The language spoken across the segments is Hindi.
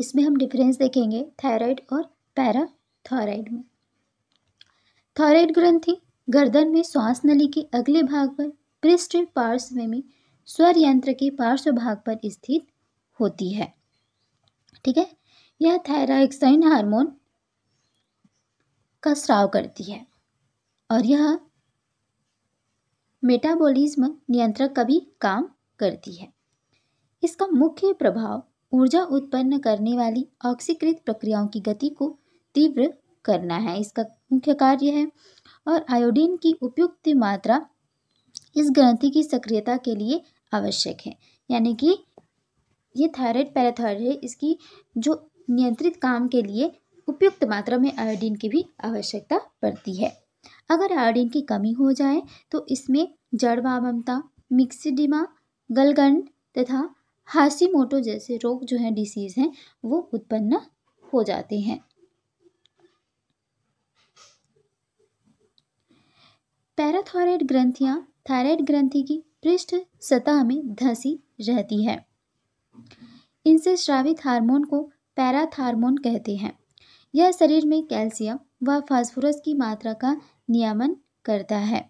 इसमें हम डिफरेंस देखेंगे थायराइड और पैराथायराइड में थायराइड ग्रंथि गर्दन में श्वास नली के अगले भाग पर पृष्ठ पार्श्व में स्वर यंत्र के पार्श्व भाग पर स्थित होती है ठीक है यह थायराइक्साइन हार्मोन का स्राव करती है और यह मेटाबॉलिज्म नियंत्रक का भी काम करती है इसका मुख्य प्रभाव ऊर्जा उत्पन्न करने वाली ऑक्सीकृत प्रक्रियाओं की गति को तीव्र करना है इसका मुख्य कार्य है और आयोडीन की उपयुक्त मात्रा इस ग्रंथि की सक्रियता के लिए आवश्यक है यानी कि ये थायराइड पैराथायर है इसकी जो नियंत्रित काम के लिए उपयुक्त मात्रा में आयोडीन की भी आवश्यकता पड़ती है अगर आयोडीन की कमी हो जाए तो इसमें जड़वामता मिक्सिडिमा गलगंड तथा हासी मोटो जैसे रोग जो हैं डिसीज़ हैं वो उत्पन्न हो जाते हैं पैराथॉराइड ग्रंथियां थायराइड ग्रंथि की पृष्ठ सतह में धंसी रहती है इनसे श्रावित हार्मोन को पैराथार्मोन कहते हैं यह शरीर में कैल्शियम व फास्फोरस की मात्रा का नियमन करता है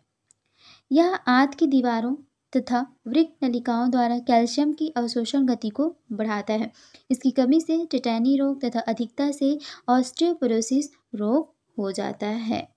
यह आंत की दीवारों तथा वृक्क नलिकाओं द्वारा कैल्शियम की अवशोषण गति को बढ़ाता है इसकी कमी से टिटैनी रोग तथा अधिकता से ऑस्ट्रियोपोरोसिस रोग हो जाता है